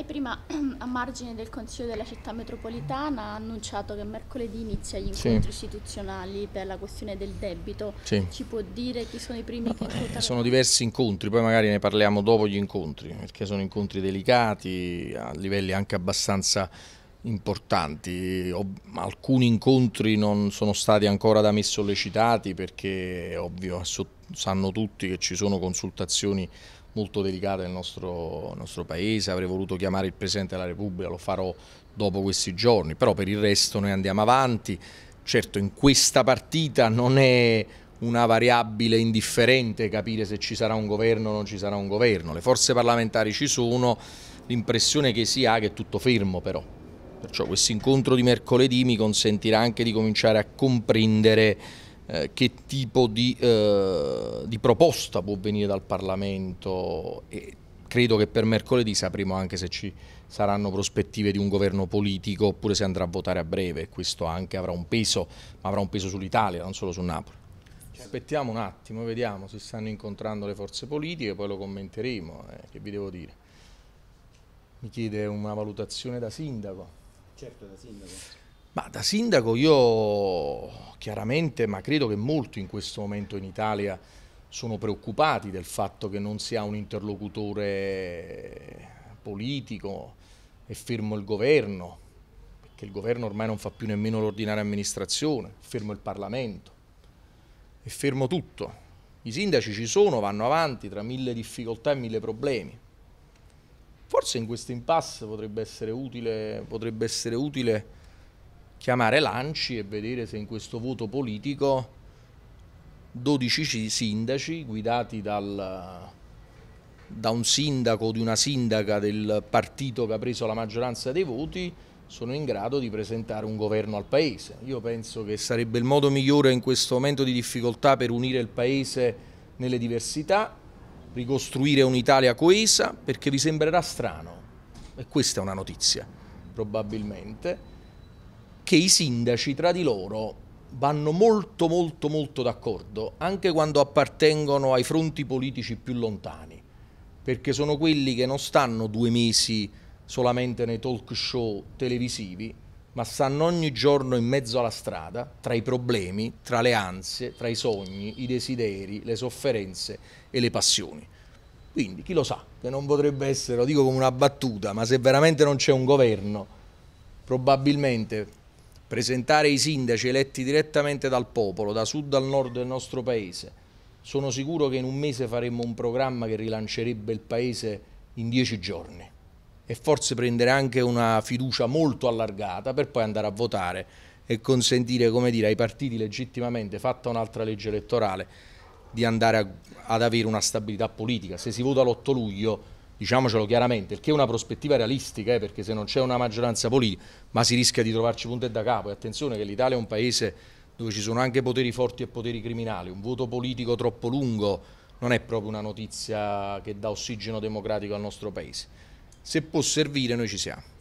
Lei prima, a margine del Consiglio della città metropolitana, ha annunciato che mercoledì inizia gli incontri sì. istituzionali per la questione del debito. Sì. Ci può dire chi sono i primi che incontrano? Eh, sono diversi incontri, poi magari ne parliamo dopo gli incontri, perché sono incontri delicati, a livelli anche abbastanza importanti, alcuni incontri non sono stati ancora da me sollecitati perché è ovvio sanno tutti che ci sono consultazioni molto delicate nel nostro, nostro paese, avrei voluto chiamare il Presidente della Repubblica, lo farò dopo questi giorni, però per il resto noi andiamo avanti, certo in questa partita non è una variabile indifferente capire se ci sarà un governo o non ci sarà un governo, le forze parlamentari ci sono, l'impressione che si ha che è tutto fermo però. Perciò questo incontro di mercoledì mi consentirà anche di cominciare a comprendere eh, che tipo di, eh, di, proposta può venire dal Parlamento e credo che per mercoledì sapremo anche se ci saranno prospettive di un governo politico oppure se andrà a votare a breve. Questo anche avrà un peso, ma avrà un peso sull'Italia, non solo su Napoli. Ci aspettiamo un attimo, vediamo se stanno incontrando le forze politiche, poi lo commenteremo, eh, che vi devo dire. Mi chiede una valutazione da sindaco. Certo, da sindaco. Ma da sindaco io chiaramente, ma credo che molti in questo momento in Italia sono preoccupati del fatto che non si ha un interlocutore politico, è fermo il governo, perché il governo ormai non fa più nemmeno l'ordinaria amministrazione, è fermo il Parlamento, è fermo tutto. I sindaci ci sono, vanno avanti tra mille difficoltà e mille problemi. Forse in questo impasse potrebbe essere utile, potrebbe essere utile chiamare Lanci e vedere se in questo voto politico 12 sindaci guidati dal, da un sindaco o di una sindaca del partito che ha preso la maggioranza dei voti sono in grado di presentare un governo al Paese. Io penso che sarebbe il modo migliore in questo momento di difficoltà per unire il Paese nelle diversità, ricostruire un'Italia coesa perché vi sembrerà strano, e questa è una notizia probabilmente, che i sindaci tra di loro vanno molto molto molto d'accordo anche quando appartengono ai fronti politici più lontani, perché sono quelli che non stanno due mesi solamente nei talk show televisivi, ma stanno ogni giorno in mezzo alla strada, tra i problemi, tra le ansie, tra i sogni, i desideri, le sofferenze e le passioni. Quindi chi lo sa, che non potrebbe essere, lo dico come una battuta, ma se veramente non c'è un governo, probabilmente presentare i sindaci eletti direttamente dal popolo, da sud al nord del nostro paese, sono sicuro che in un mese faremmo un programma che rilancerebbe il paese in dieci giorni e forse prendere anche una fiducia molto allargata per poi andare a votare e consentire dire, ai partiti legittimamente, fatta un'altra legge elettorale, di andare a, ad avere una stabilità politica. Se si vota l'8 luglio, diciamocelo chiaramente, il che è una prospettiva realistica, eh, perché se non c'è una maggioranza politica, ma si rischia di trovarci punte da capo. E attenzione che l'Italia è un paese dove ci sono anche poteri forti e poteri criminali, un voto politico troppo lungo non è proprio una notizia che dà ossigeno democratico al nostro paese se può servire noi ci siamo.